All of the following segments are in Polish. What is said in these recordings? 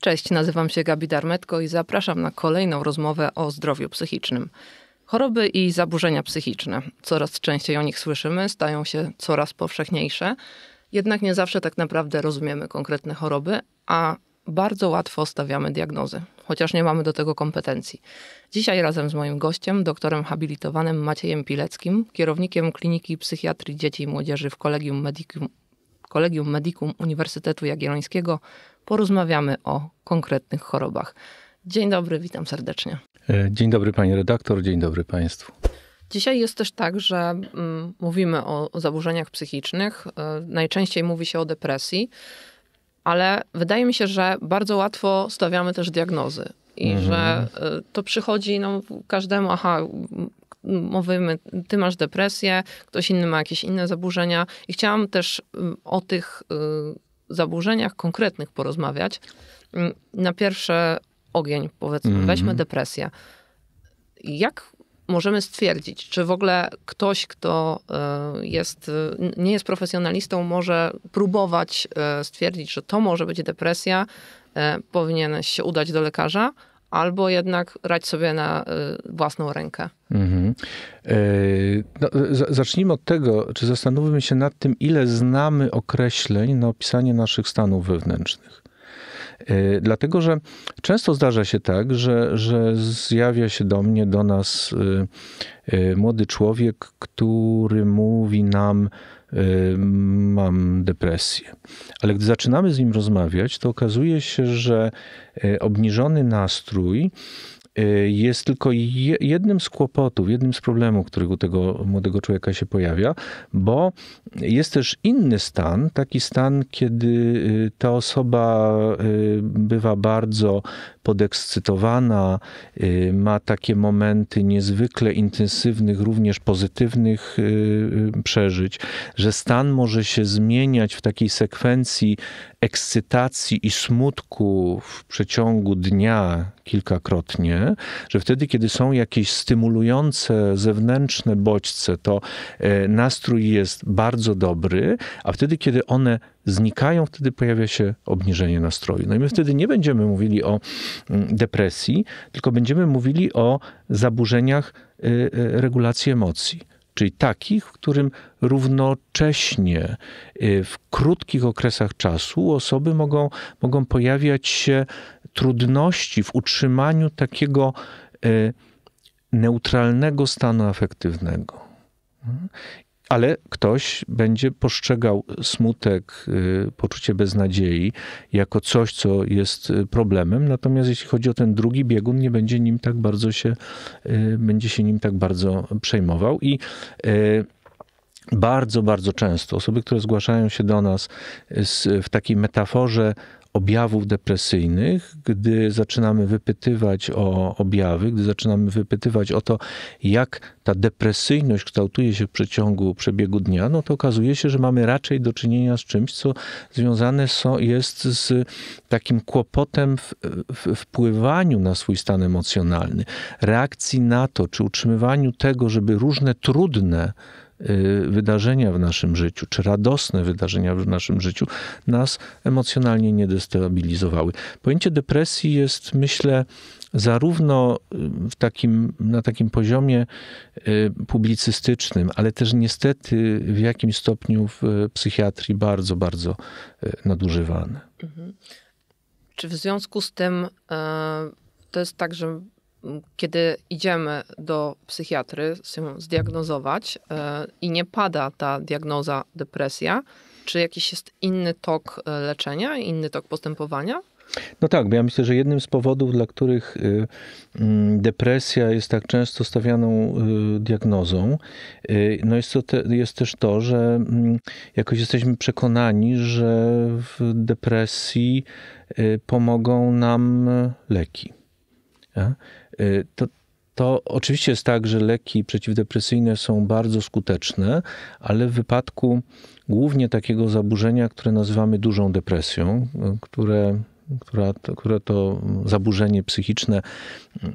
Cześć, nazywam się Gabi Darmetko i zapraszam na kolejną rozmowę o zdrowiu psychicznym. Choroby i zaburzenia psychiczne, coraz częściej o nich słyszymy, stają się coraz powszechniejsze, jednak nie zawsze tak naprawdę rozumiemy konkretne choroby, a bardzo łatwo stawiamy diagnozy, chociaż nie mamy do tego kompetencji. Dzisiaj razem z moim gościem, doktorem habilitowanym Maciejem Pileckim, kierownikiem Kliniki Psychiatrii Dzieci i Młodzieży w Kolegium Medicum, Kolegium Medicum Uniwersytetu Jagiellońskiego, porozmawiamy o konkretnych chorobach. Dzień dobry, witam serdecznie. E, dzień dobry, pani redaktor, dzień dobry państwu. Dzisiaj jest też tak, że mm, mówimy o, zaburzeniach psychicznych. E, najczęściej mówi się o depresji, ale wydaje mi się, że bardzo łatwo stawiamy też diagnozy i mhm. że e, to przychodzi no, każdemu, aha, mówimy, ty masz depresję, ktoś inny ma jakieś inne zaburzenia. I chciałam też mm, o tych y, zaburzeniach konkretnych porozmawiać. Mm, na pierwsze ogień, powiedzmy, mm -hmm. weźmy depresję. Jak możemy stwierdzić, czy w ogóle ktoś, kto e, jest, e, nie jest profesjonalistą, może próbować e, stwierdzić, że to może być depresja, powinien się udać do lekarza? albo jednak radź sobie na y, własną rękę. Mhm. E, no, zacznijmy od tego, czy zastanówmy się nad tym, ile znamy określeń na opisanie naszych stanów wewnętrznych. E, dlatego, że często zdarza się tak, że, że zjawia się do mnie, do nas e, e, młody człowiek, który mówi nam, mam depresję. Ale gdy zaczynamy z nim rozmawiać, to okazuje się, że obniżony nastrój Y, jest tylko jednym z kłopotów, jednym z problemów, który u tego młodego człowieka się pojawia, bo jest też inny stan, taki stan, kiedy y, ta osoba y, bywa bardzo podekscytowana, y, ma takie momenty niezwykle intensywnych, również pozytywnych y, y, przeżyć, że stan może się zmieniać w takiej sekwencji ekscytacji i smutku w przeciągu dnia kilkakrotnie, że wtedy, kiedy są jakieś stymulujące zewnętrzne bodźce, to e, nastrój jest bardzo dobry, a wtedy, kiedy one znikają, wtedy pojawia się obniżenie nastroju. No i my wtedy nie będziemy mówili o mm, depresji, tylko będziemy mówili o zaburzeniach y, y, regulacji emocji. Czyli takich, w którym równocześnie y, w krótkich okresach czasu u osoby mogą, mogą pojawiać się trudności w utrzymaniu takiego neutralnego stanu afektywnego ale ktoś będzie postrzegał smutek, y, poczucie beznadziei jako coś, co jest y, problemem. Natomiast jeśli chodzi o ten drugi biegun, nie będzie nim tak bardzo się, y, będzie się nim tak bardzo przejmował. I bardzo, bardzo często osoby, które zgłaszają się do nas w takiej metaforze objawów depresyjnych, gdy zaczynamy wypytywać o objawy, gdy zaczynamy wypytywać o to, jak ta depresyjność kształtuje się w przeciągu przebiegu dnia, no to okazuje się, że mamy raczej do czynienia z czymś, co związane jest z takim kłopotem w, w, wpływaniu na swój stan emocjonalny, reakcji na to, czy utrzymywaniu tego, żeby różne trudne Y, wydarzenia w naszym życiu, czy radosne wydarzenia w naszym życiu, nas emocjonalnie nie destabilizowały. Pojęcie depresji jest, myślę, zarówno y, w takim, na takim poziomie y, publicystycznym, ale też niestety w jakimś stopniu w psychiatrii bardzo, bardzo nadużywane. Mhm. Czy w związku z tym to jest tak, że kiedy idziemy do psychiatry, ją zdiagnozować e, i nie pada ta diagnoza depresja, czy jakiś jest inny tok e, leczenia, inny tok postępowania? No tak, bo ja myślę, że jednym z powodów, dla których y, mm, depresja jest tak często stawianą y, diagnozą, y, no jest, to te, jest też to, że mm, jakoś jesteśmy przekonani, że w depresji pomogą nam leki. Ja? Y, to, to oczywiście jest tak, że leki przeciwdepresyjne są bardzo skuteczne, ale w wypadku głównie takiego zaburzenia, które nazywamy dużą depresją, y, które, która, które to zaburzenie psychiczne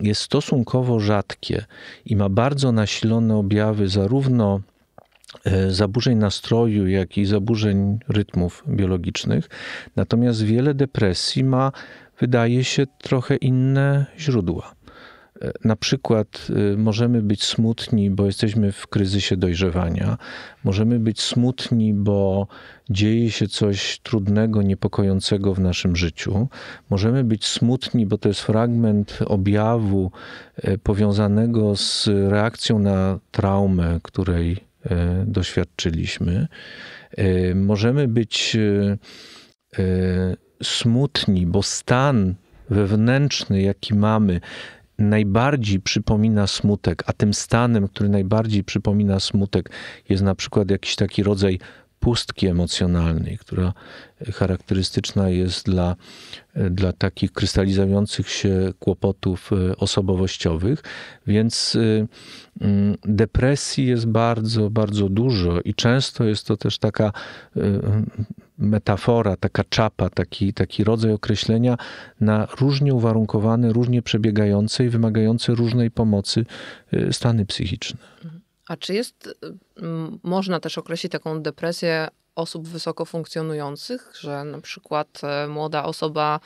jest stosunkowo rzadkie i ma bardzo nasilone objawy zarówno y, zaburzeń nastroju, jak i zaburzeń rytmów biologicznych. Natomiast wiele depresji ma, wydaje się, trochę inne źródła. Na przykład y, możemy być smutni, bo jesteśmy w kryzysie dojrzewania. Możemy być smutni, bo dzieje się coś trudnego, niepokojącego w naszym życiu. Możemy być smutni, bo to jest fragment objawu y, powiązanego z reakcją na traumę, której y, doświadczyliśmy. Możemy być smutni, bo stan wewnętrzny, jaki mamy, najbardziej przypomina smutek, a tym stanem, który najbardziej przypomina smutek, jest na przykład jakiś taki rodzaj pustki emocjonalnej, która e, charakterystyczna jest dla, e, dla takich krystalizujących się kłopotów e, osobowościowych. Więc mm, depresji jest bardzo, bardzo dużo i często jest to też taka metafora, taka czapa, taki, taki rodzaj określenia na różnie uwarunkowane różnie przebiegające i wymagający różnej pomocy y, stany psychiczne. A czy jest, y, można też określić taką depresję osób wysoko funkcjonujących, że na przykład e, młoda osoba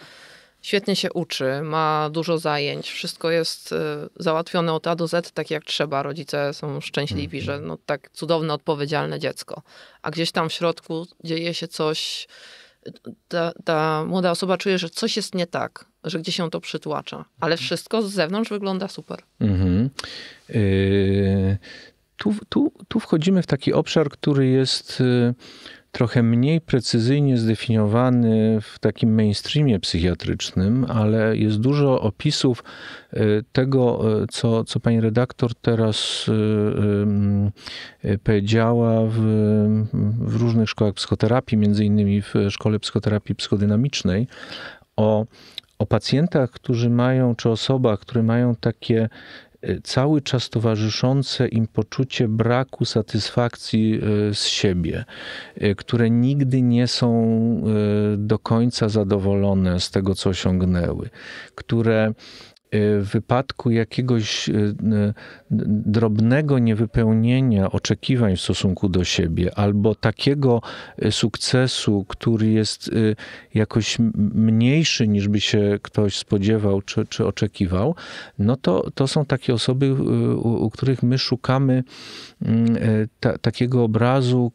świetnie się uczy, ma dużo zajęć, wszystko jest y, załatwione od A do Z tak jak trzeba. Rodzice są szczęśliwi, mhm. że no tak cudowne, odpowiedzialne dziecko. A gdzieś tam w środku dzieje się coś, ta, ta młoda osoba czuje, że coś jest nie tak, że gdzieś się to przytłacza, ale mhm. wszystko z zewnątrz wygląda super. Mhm. Yy, tu, tu, tu wchodzimy w taki obszar, który jest y, trochę mniej precyzyjnie zdefiniowany w takim mainstreamie psychiatrycznym, ale jest dużo opisów e, tego, e, co, co pani redaktor teraz e, powiedziała w, w różnych szkołach psychoterapii, między innymi w Szkole Psychoterapii Psychodynamicznej, o o pacjentach, którzy mają, czy osobach, które mają takie cały czas towarzyszące im poczucie braku satysfakcji e, z siebie, e, które nigdy nie są e, do końca zadowolone z tego, co osiągnęły, które w y, wypadku jakiegoś y, drobnego niewypełnienia oczekiwań w stosunku do siebie albo takiego y, sukcesu, który jest jakoś mniejszy niż by się ktoś spodziewał czy, czy oczekiwał, no to, to są takie osoby, u, u których my szukamy mm, ta, takiego obrazu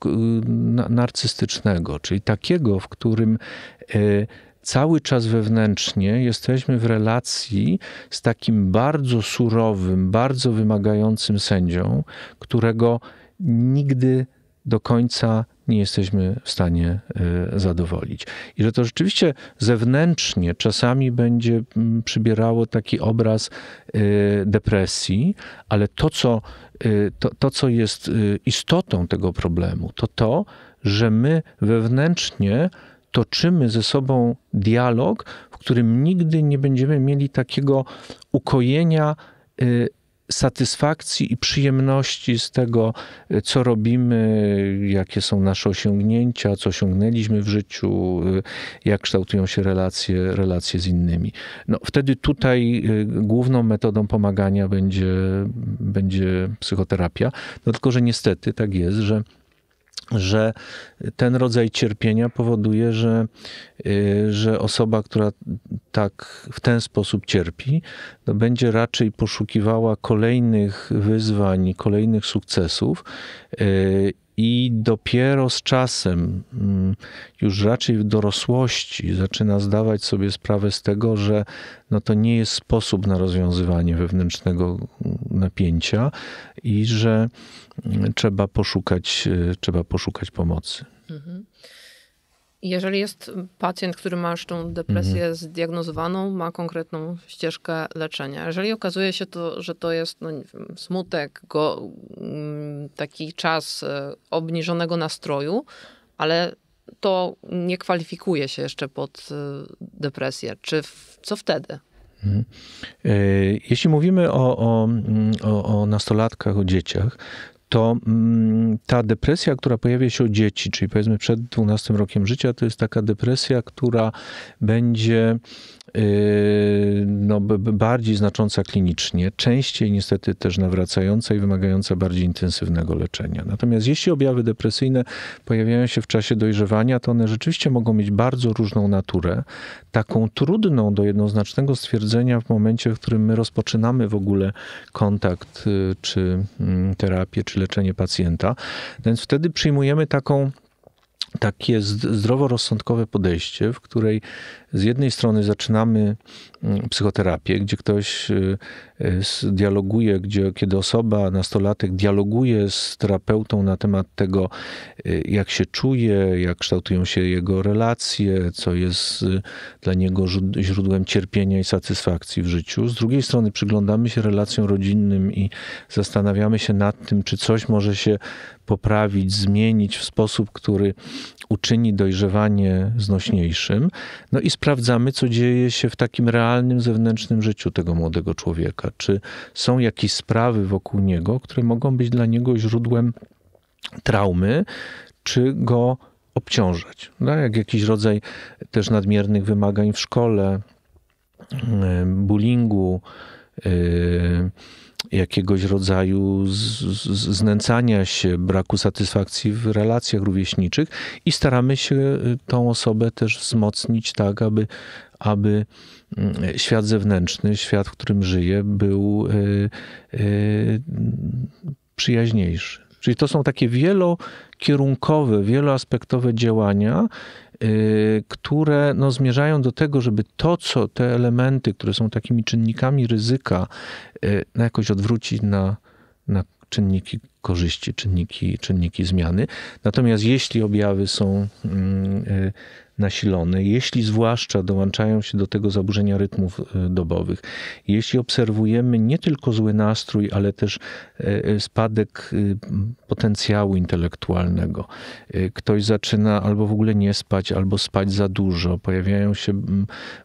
narcystycznego, czyli takiego, w którym cały czas wewnętrznie jesteśmy w relacji z takim bardzo surowym, bardzo wymagającym sędzią, którego nigdy do końca nie jesteśmy w stanie e, zadowolić. I że to rzeczywiście zewnętrznie czasami będzie mm, przybierało taki obraz e, depresji, ale to, co, e, to, to, co jest istotą tego problemu, to to, że my wewnętrznie toczymy ze sobą dialog, w którym nigdy nie będziemy mieli takiego ukojenia y, satysfakcji i przyjemności z tego, y, co robimy, jakie są nasze osiągnięcia, co osiągnęliśmy w życiu, y, jak kształtują się relacje, relacje z innymi. No, wtedy tutaj główną metodą pomagania będzie, będzie psychoterapia. No, tylko, że niestety tak jest, że że ten rodzaj cierpienia powoduje, że, y, że osoba, która tak w ten sposób cierpi, no będzie raczej poszukiwała kolejnych wyzwań, kolejnych sukcesów y, i dopiero z czasem, mm, już raczej w dorosłości, zaczyna zdawać sobie sprawę z tego, że no to nie jest sposób na rozwiązywanie wewnętrznego mm, napięcia i że mm, trzeba poszukać, y, trzeba poszukać pomocy. Mhm. Jeżeli jest pacjent, który ma już tą depresję mhm. zdiagnozowaną, ma konkretną ścieżkę leczenia. Jeżeli okazuje się to, że to jest no, wiem, smutek, go, mm, taki czas e, obniżonego nastroju, ale to nie kwalifikuje się jeszcze pod e, depresję, czy w, co wtedy? Mhm. E, jeśli mówimy o, mm, o, o, nastolatkach, o dzieciach, to mm, ta depresja, która pojawia się u dzieci, czyli powiedzmy przed 12 rokiem życia, to jest taka depresja, która będzie y, no, bardziej znacząca klinicznie, częściej niestety też nawracająca i wymagająca bardziej intensywnego leczenia. Natomiast jeśli objawy depresyjne pojawiają się w czasie dojrzewania, to one rzeczywiście mogą mieć bardzo różną naturę, taką trudną do jednoznacznego stwierdzenia w momencie, w którym my rozpoczynamy w ogóle kontakt y, czy mm, terapię, czy leczenie pacjenta. Więc wtedy przyjmujemy taką takie zdroworozsądkowe podejście, w której z jednej strony zaczynamy psychoterapię, gdzie ktoś y, y, dialoguje, gdzie kiedy osoba, nastolatek dialoguje z terapeutą na temat tego, y, jak się czuje, jak kształtują się jego relacje, co jest dla niego źródłem cierpienia i satysfakcji w życiu. Z drugiej strony przyglądamy się relacjom rodzinnym i zastanawiamy się nad tym, czy coś może się poprawić, zmienić w sposób, który uczyni dojrzewanie znośniejszym. No i sprawdzamy, co dzieje się w takim realnym realnym zewnętrznym życiu tego młodego człowieka? Czy są jakieś sprawy wokół niego, które mogą być dla niego źródłem traumy, czy go obciążać? No, jak jakiś rodzaj też nadmiernych wymagań w szkole, bullyingu, y, jakiegoś rodzaju znęcania się, braku satysfakcji w relacjach rówieśniczych i staramy się y, tą osobę też wzmocnić tak, aby aby mm, świat zewnętrzny, świat, w którym żyję, był y, y, przyjaźniejszy. Czyli to są takie wielokierunkowe, wieloaspektowe działania, y, które no, zmierzają do tego, żeby to, co te elementy, które są takimi czynnikami ryzyka, no, jakoś odwrócić na, na czynniki korzyści, czynniki, czynniki zmiany. Natomiast jeśli objawy są mm, e, nasilone, jeśli zwłaszcza dołączają się do tego zaburzenia rytmów e, dobowych, jeśli obserwujemy nie tylko zły nastrój, ale też e, spadek potencjału intelektualnego, ktoś zaczyna albo w ogóle nie spać, albo spać za dużo, pojawiają się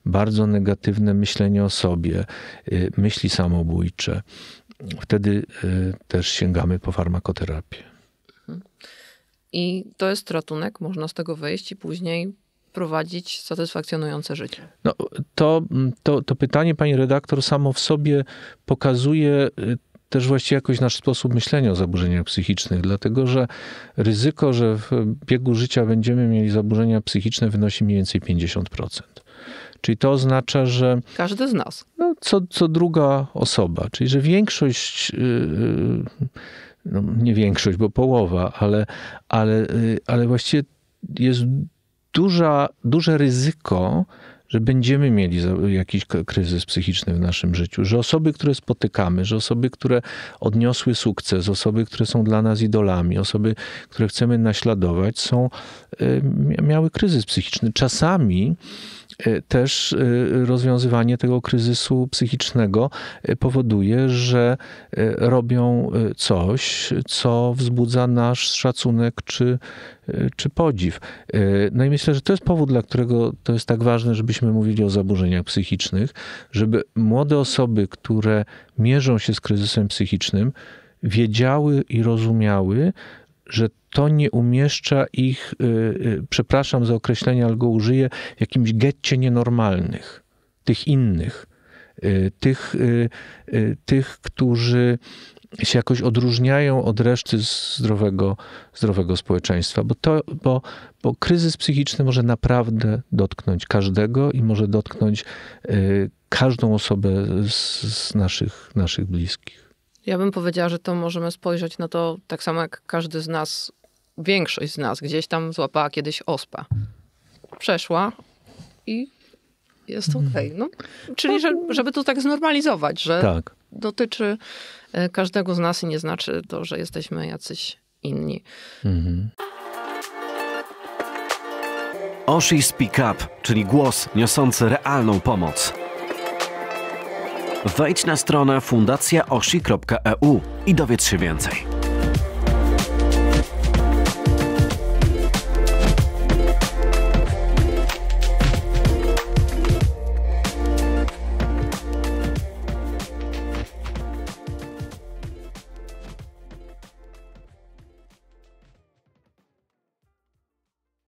bardzo negatywne myślenie o sobie, myśli samobójcze wtedy e, też sięgamy po farmakoterapię. Mhm. I to jest ratunek, można z tego wyjść i później prowadzić satysfakcjonujące życie. No, to, to, to pytanie, pani redaktor, samo w sobie pokazuje e, też właściwie jakoś nasz sposób myślenia o zaburzeniach psychicznych, dlatego że ryzyko, że w biegu życia będziemy mieli zaburzenia psychiczne, wynosi mniej więcej 50%. Czyli to oznacza, że. Każdy z nas. No, co, co druga osoba, czyli że większość. Y, y, no, nie większość, bo połowa, ale, ale, y, ale właściwie jest duża, duże ryzyko, że będziemy mieli jakiś kryzys psychiczny w naszym życiu, że osoby, które spotykamy, że osoby, które odniosły sukces, osoby, które są dla nas idolami, osoby, które chcemy naśladować, są, y, miały kryzys psychiczny. Czasami y, też y, rozwiązywanie tego kryzysu psychicznego powoduje, że robią coś, co wzbudza nasz szacunek czy Y, czy podziw. Y, no i myślę, że to jest powód, dla którego to jest tak ważne, żebyśmy mówili o zaburzeniach psychicznych, żeby młode osoby, które mierzą się z kryzysem psychicznym, wiedziały i rozumiały, że to nie umieszcza ich, y, przepraszam za określenie, ale go użyję, w jakimś getcie nienormalnych, tych innych, tych, tych którzy się jakoś odróżniają od reszty zdrowego, zdrowego społeczeństwa, bo, to, bo, bo kryzys psychiczny może naprawdę dotknąć każdego i może dotknąć y, każdą osobę z, z naszych, naszych bliskich. Ja bym powiedziała, że to możemy spojrzeć na to tak samo jak każdy z nas, większość z nas gdzieś tam złapała kiedyś ospa, Przeszła i jest mhm. okej. Okay. No, czyli, że, żeby to tak znormalizować, że tak. dotyczy E, każdego z nas i nie znaczy to, że jesteśmy jacyś inni. Mhm. Oshi Speak Up, czyli głos niosący realną pomoc. Wejdź na stronę fundacjaoshi.eu i dowiedz się więcej.